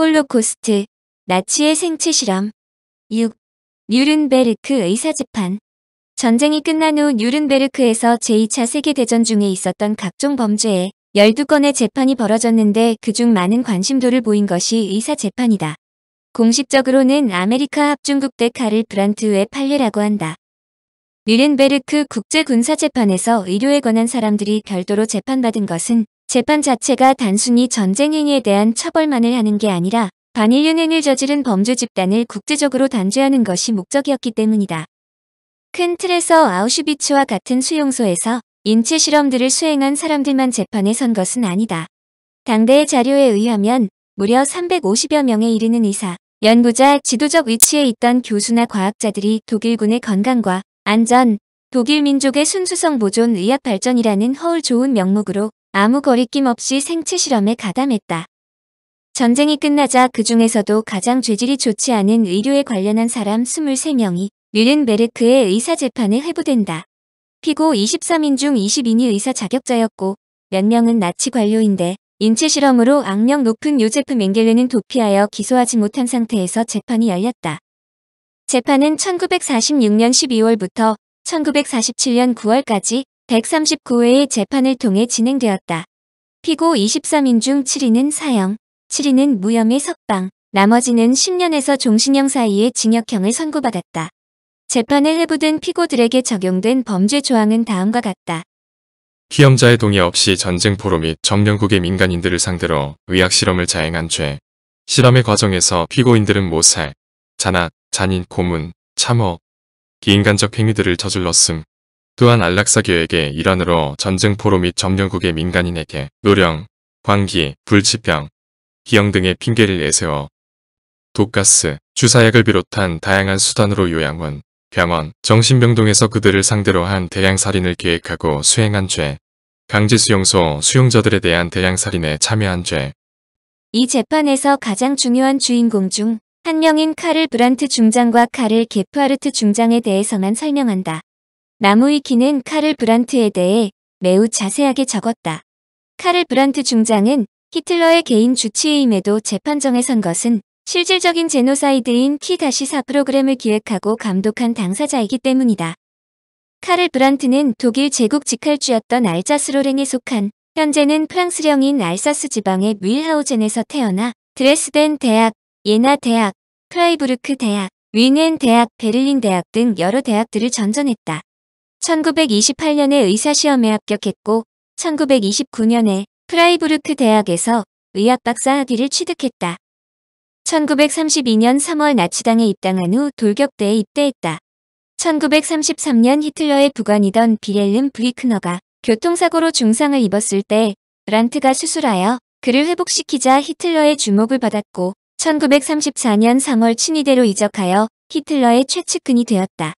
홀로코스트, 나치의 생체 실험. 6. 뉴른베르크 의사재판. 전쟁이 끝난 후 뉴른베르크에서 제2차 세계대전 중에 있었던 각종 범죄에 12건의 재판이 벌어졌는데 그중 많은 관심도를 보인 것이 의사재판이다. 공식적으로는 아메리카 합중국 대 카를 브란트의 판례라고 한다. 뉴른베르크 국제군사재판에서 의료에 관한 사람들이 별도로 재판받은 것은 재판 자체가 단순히 전쟁행위에 대한 처벌만을 하는 게 아니라 반일륜행을 저지른 범죄 집단을 국제적으로 단죄하는 것이 목적이었기 때문이다. 큰 틀에서 아우슈비츠와 같은 수용소에서 인체 실험들을 수행한 사람들만 재판에 선 것은 아니다. 당대의 자료에 의하면 무려 350여 명에 이르는 의사, 연구자, 지도적 위치에 있던 교수나 과학자들이 독일군의 건강과 안전, 독일 민족의 순수성 보존 의학 발전이라는 허울 좋은 명목으로 아무 거리낌 없이 생체 실험에 가담했다. 전쟁이 끝나자 그 중에서도 가장 죄질이 좋지 않은 의료에 관련한 사람 23명이 뉘른베르크의 의사 재판에 회부된다. 피고 23인 중2 2인이 의사 자격자였고 몇 명은 나치 관료인데 인체 실험으로 악명 높은 요제프 맹겔레는 도피하여 기소하지 못한 상태에서 재판이 열렸다. 재판은 1946년 12월부터 1947년 9월까지 139회의 재판을 통해 진행되었다. 피고 23인 중 7인은 사형, 7인은 무혐의 석방, 나머지는 10년에서 종신형 사이의 징역형을 선고받았다. 재판을 해부된 피고들에게 적용된 범죄 조항은 다음과 같다. 피험자의 동의 없이 전쟁포로 및점령국의 민간인들을 상대로 의학실험을 자행한 죄, 실험의 과정에서 피고인들은 모살, 잔나 잔인, 고문, 참호, 비인간적 행위들을 저질렀음, 또한 안락사 계획의 일환으로 전쟁포로 및 점령국의 민간인에게 노령, 광기, 불치병, 기형 등의 핑계를 내세워 독가스, 주사약을 비롯한 다양한 수단으로 요양원, 병원, 정신병동에서 그들을 상대로 한 대량살인을 계획하고 수행한 죄, 강제수용소 수용자들에 대한 대량살인에 참여한 죄. 이 재판에서 가장 중요한 주인공 중 한 명인 카를 브란트 중장과 카를 게프하르트 중장에 대해서만 설명한다. 나무위키는 카를 브란트에 대해 매우 자세하게 적었다. 카를 브란트 중장은 히틀러의 개인 주치의임에도 재판정에 선 것은 실질적인 제노사이드인 키-4 프로그램을 기획하고 감독한 당사자이기 때문이다. 카를 브란트는 독일 제국 직할주였던 알자스로렌에 속한 현재는 프랑스령인 알사스 지방의 뮤하우젠에서 태어나 드레스덴 대학, 예나 대학, 크라이부르크 대학, 위넨 대학, 베를린 대학 등 여러 대학들을 전전했다. 1928년에 의사시험에 합격했고 1929년에 프라이부르크 대학에서 의학박사 학위를 취득했다. 1932년 3월 나치당에 입당한 후 돌격대에 입대했다. 1933년 히틀러의 부관이던 비렐름 브리크너가 교통사고로 중상을 입었을 때 브란트가 수술하여 그를 회복시키자 히틀러의 주목을 받았고 1934년 3월 친위대로 이적하여 히틀러의 최측근이 되었다.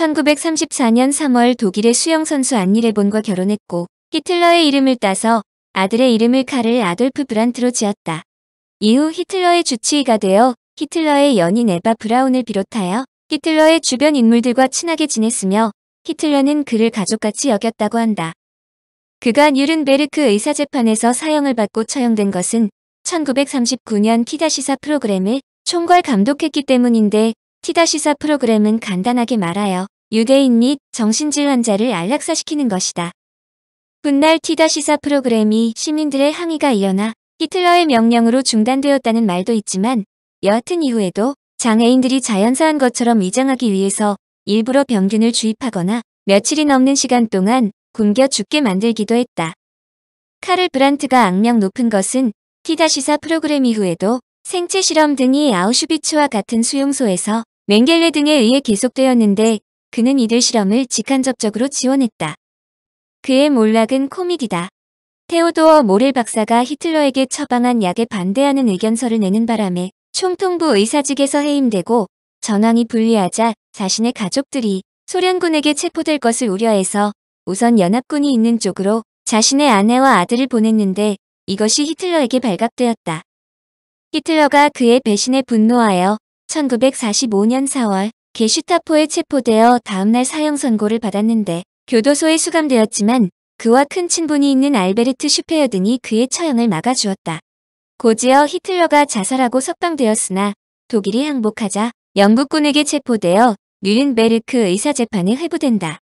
1934년 3월 독일의 수영선수 안니레본과 결혼했고 히틀러의 이름을 따서 아들의 이름을 카를 아돌프 브란트로 지었다. 이후 히틀러의 주치의가 되어 히틀러의 연인 에바 브라운을 비롯하여 히틀러의 주변 인물들과 친하게 지냈으며 히틀러는 그를 가족같이 여겼다고 한다. 그가 뉴른베르크 의사재판에서 사형을 받고 처형된 것은 1939년 키다시사 프로그램을 총괄 감독했기 때문인데 티다시사 프로그램은 간단하게 말하여 유대인 및 정신질환자를 안락사시키는 것이다. 훗날 티다시사 프로그램이 시민들의 항의가 일어나 히틀러의 명령으로 중단되었다는 말도 있지만 여하튼 이후에도 장애인들이 자연사한 것처럼 위장하기 위해서 일부러 병균을 주입하거나 며칠이 넘는 시간 동안 굶겨 죽게 만들기도 했다. 카를 브란트가 악명 높은 것은 티다시사 프로그램 이후에도 생체 실험 등이 아우슈비츠와 같은 수용소에서 맹겔레 등에 의해 계속되었는데 그는 이들 실험을 직간접적으로 지원했다. 그의 몰락은 코믹이다. 테오도어 모렐 박사가 히틀러에게 처방한 약에 반대하는 의견서를 내는 바람에 총통부 의사직에서 해임되고 전황이 불리하자 자신의 가족들이 소련군에게 체포될 것을 우려해서 우선 연합군이 있는 쪽으로 자신의 아내와 아들을 보냈는데 이것이 히틀러에게 발각되었다. 히틀러가 그의 배신에 분노하여 1945년 4월 게슈타포에 체포되어 다음날 사형 선고를 받았는데 교도소에 수감되었지만 그와 큰 친분이 있는 알베르트 슈페어 등이 그의 처형을 막아주었다. 고지어 히틀러가 자살하고 석방되었으나 독일이 항복하자 영국군에게 체포되어 뉴른베르크 의사재판에 회부된다.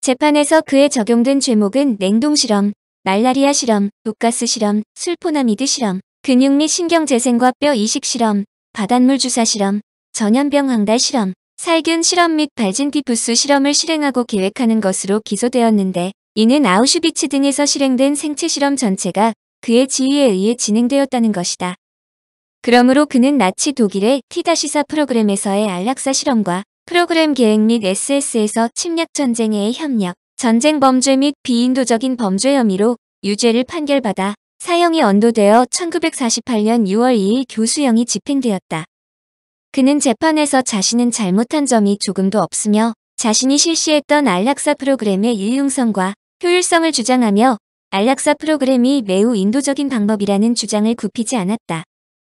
재판에서 그에 적용된 죄목은 냉동실험, 말라리아 실험, 독가스 실험, 술포나미드 실험, 근육 및 신경재생과 뼈 이식 실험, 바닷물 주사 실험, 전염병 황달 실험, 살균 실험 및 발진 피부수 실험을 실행하고 계획하는 것으로 기소되었는데 이는 아우슈비츠 등에서 실행된 생체 실험 전체가 그의 지휘에 의해 진행되었다는 것이다. 그러므로 그는 나치 독일의 T-4 프로그램에서의 안락사 실험과 프로그램 계획 및 SS에서 침략 전쟁의 협력, 전쟁 범죄 및 비인도적인 범죄 혐의로 유죄를 판결받아 사형이 언도되어 1948년 6월 2일 교수형이 집행되었다. 그는 재판에서 자신은 잘못한 점이 조금도 없으며 자신이 실시했던 안락사 프로그램의 일용성과 효율성을 주장하며 안락사 프로그램이 매우 인도적인 방법이라는 주장을 굽히지 않았다.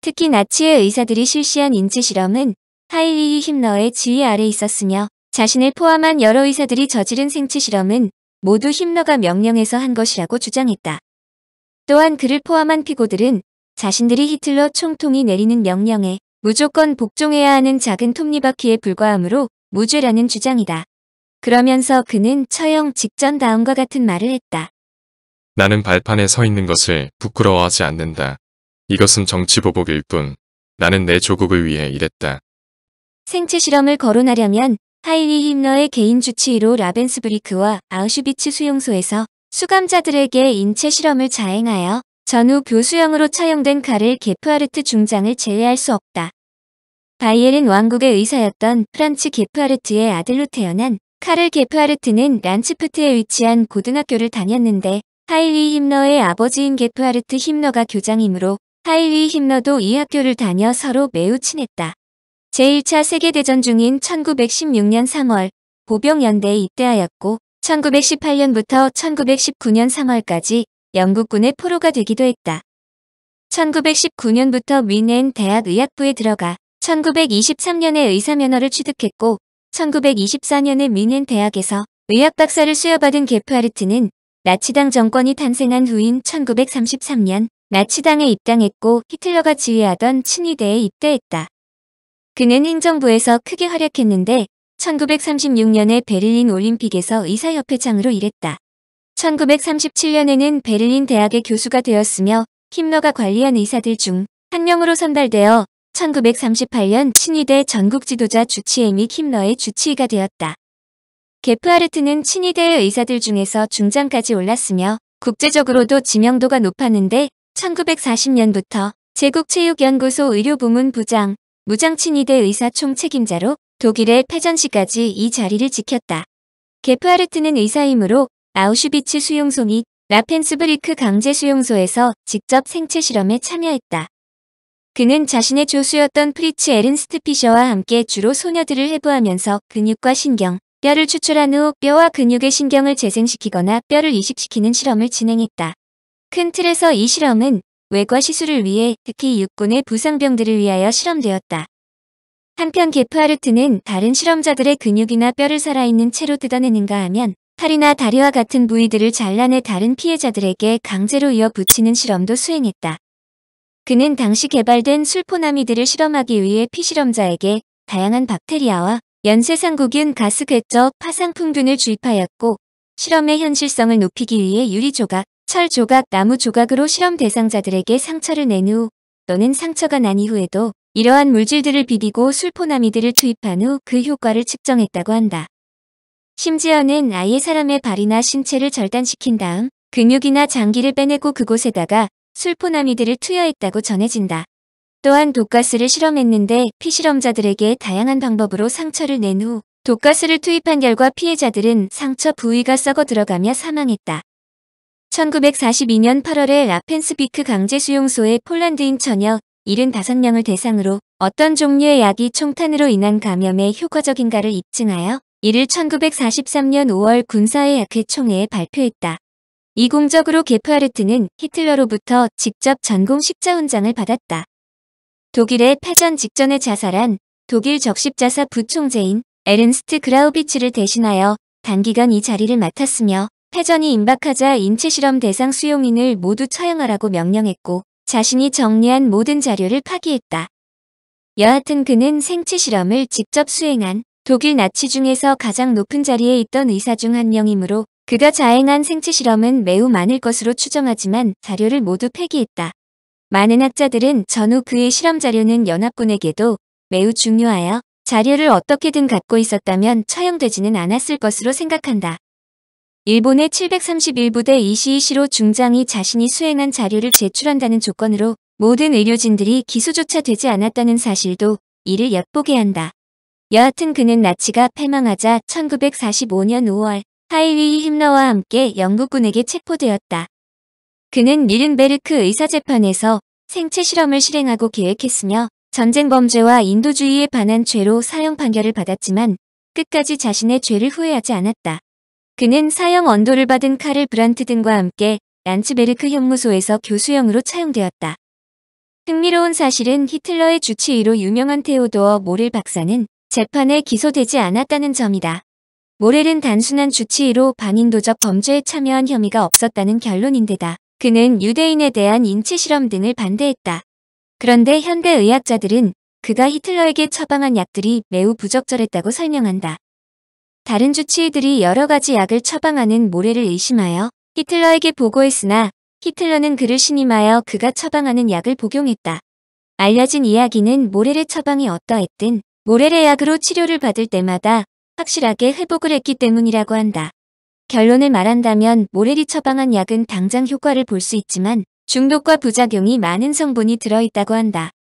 특히 나치의 의사들이 실시한 인체실험은 하이리히 힘러의 지휘 아래 있었으며 자신을 포함한 여러 의사들이 저지른 생체 실험은 모두 힘러가 명령해서 한 것이라고 주장했다. 또한 그를 포함한 피고들은 자신들이 히틀러 총통이 내리는 명령에 무조건 복종해야 하는 작은 톱니바퀴에 불과하므로 무죄라는 주장이다. 그러면서 그는 처형 직전 다음과 같은 말을 했다. 나는 발판에 서 있는 것을 부끄러워하지 않는다. 이것은 정치보복일 뿐. 나는 내 조국을 위해 일했다. 생체 실험을 거론하려면 하이리힘너의 개인 주치의로 라벤스브리크와 아우슈비츠 수용소에서 수감자들에게 인체 실험을 자행하여 전후 교수형으로 처형된 카를 게프하르트 중장을 제외할 수 없다. 바이에른 왕국의 의사였던 프란츠 게프하르트의 아들로 태어난 카를 게프하르트는 란츠프트에 위치한 고등학교를 다녔는데 하일리 힘너의 아버지인 게프하르트 힘너가 교장이므로 하일리 힘너도이 학교를 다녀 서로 매우 친했다. 제1차 세계대전 중인 1916년 3월 보병연대에 입대하였고 1918년부터 1919년 3월까지 영국군의 포로가 되기도 했다. 1919년부터 위넨 대학의학부에 들어가 1923년에 의사면허를 취득했고 1924년에 위넨 대학에서 의학박사를 수여받은 게프하르트는 나치당 정권이 탄생한 후인 1933년 나치당에 입당했고 히틀러가 지휘하던 친위대에 입대했다. 그는 행정부에서 크게 활약했는데 1936년에 베를린 올림픽에서 의사협회장으로 일했다. 1937년에는 베를린 대학의 교수가 되었으며 힘러가 관리한 의사들 중 한 명으로 선발되어 1938년 친위대 전국지도자 주치의 미 힘러의 주치의가 되었다. 게프하르트는 친위대의 의사들 중에서 중장까지 올랐으며 국제적으로도 지명도가 높았는데 1940년부터 제국체육연구소 의료부문 부장, 무장친위대 의사 총책임자로 독일의 패전 시까지 이 자리를 지켰다. 게프하르트는 의사이므로 아우슈비츠 수용소 및 라펜스브리크 강제 수용소에서 직접 생체 실험에 참여했다. 그는 자신의 조수였던 프리츠 에른스트 피셔와 함께 주로 소녀들을 해부하면서 근육과 신경, 뼈를 추출한 후 뼈와 근육의 신경을 재생시키거나 뼈를 이식시키는 실험을 진행했다. 큰 틀에서 이 실험은 외과 시술을 위해 특히 육군의 부상병들을 위하여 실험되었다. 한편 게프하르트는 다른 실험자들의 근육이나 뼈를 살아있는 채로 뜯어내는가 하면 팔이나 다리와 같은 부위들을 잘라내 다른 피해자들에게 강제로 이어 붙이는 실험도 수행했다. 그는 당시 개발된 술포나미들을 실험하기 위해 피실험자에게 다양한 박테리아와 연쇄상구균 가스 괴적 파상풍균을 주입하였고 실험의 현실성을 높이기 위해 유리 조각, 철 조각, 나무 조각으로 실험 대상자들에게 상처를 낸 후 또는 상처가 난 이후에도 이러한 물질들을 비비고 술포나미들을 투입한 후 그 효과를 측정했다고 한다. 심지어는 아예 사람의 발이나 신체를 절단시킨 다음 근육이나 장기를 빼내고 그곳에다가 술포나미들을 투여했다고 전해진다. 또한 독가스를 실험했는데 피실험자들에게 다양한 방법으로 상처를 낸 후 독가스를 투입한 결과 피해자들은 상처 부위가 썩어 들어가며 사망했다. 1942년 8월에 라펜스비크 강제수용소의 폴란드인 처녀 75명을 대상으로 어떤 종류의 약이 총탄으로 인한 감염에 효과적인가를 입증하여 이를 1943년 5월 군사의 약회 총회에 발표했다. 이공적으로 게프하르트는 히틀러로부터 직접 전공 십자훈장을 받았다. 독일의 패전 직전에 자살한 독일 적십자사 부총재인 에른스트 그라우비츠를 대신하여 단기간 이 자리를 맡았으며 패전이 임박하자 인체실험 대상 수용인을 모두 처형하라고 명령했고 자신이 정리한 모든 자료를 파기했다. 여하튼 그는 생체 실험을 직접 수행한 독일 나치 중에서 가장 높은 자리에 있던 의사 중 한 명이므로 그가 자행한 생체 실험은 매우 많을 것으로 추정하지만 자료를 모두 폐기했다. 많은 학자들은 전후 그의 실험 자료는 연합군에게도 매우 중요하여 자료를 어떻게든 갖고 있었다면 처형되지는 않았을 것으로 생각한다. 일본의 731부대 이시이시로 중장이 자신이 수행한 자료를 제출한다는 조건으로 모든 의료진들이 기수조차 되지 않았다는 사실도 이를 엿보게 한다. 여하튼 그는 나치가 패망하자 1945년 5월 하이위 히 힘러와 함께 영국군에게 체포되었다. 그는 미른베르크 의사재판에서 생체 실험을 실행하고 계획했으며 전쟁 범죄와 인도주의에 반한 죄로 사형 판결을 받았지만 끝까지 자신의 죄를 후회하지 않았다. 그는 사형 언도를 받은 카를 브란트 등과 함께 란츠베르크 형무소에서 교수형으로 차용되었다. 흥미로운 사실은 히틀러의 주치의로 유명한 테오도어 모렐 박사는 재판에 기소되지 않았다는 점이다. 모렐은 단순한 주치의로 반인도적 범죄에 참여한 혐의가 없었다는 결론인데다 그는 유대인에 대한 인체실험 등을 반대했다. 그런데 현대 의학자들은 그가 히틀러에게 처방한 약들이 매우 부적절했다고 설명한다. 다른 주치의들이 여러 가지 약을 처방하는 모래를 의심하여 히틀러에게 보고했으나 히틀러는 그를 신임하여 그가 처방하는 약을 복용했다. 알려진 이야기는 모래의 처방이 어떠했든 모래의 약으로 치료를 받을 때마다 확실하게 회복을 했기 때문이라고 한다. 결론을 말한다면 모래리 처방한 약은 당장 효과를 볼 수 있지만 중독과 부작용이 많은 성분이 들어있다고 한다.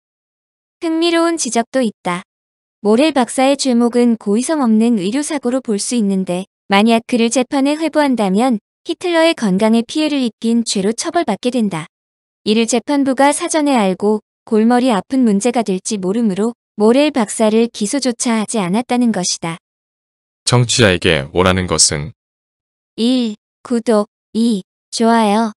흥미로운 지적도 있다. 모렐 박사의 주목은 고의성 없는 의료사고로 볼 수 있는데 만약 그를 재판에 회부한다면 히틀러의 건강에 피해를 입긴 죄로 처벌받게 된다. 이를 재판부가 사전에 알고 골머리 아픈 문제가 될지 모르므로 모렐 박사를 기소조차 하지 않았다는 것이다. 정치자에게 원하는 것은 1. 구독 2. 좋아요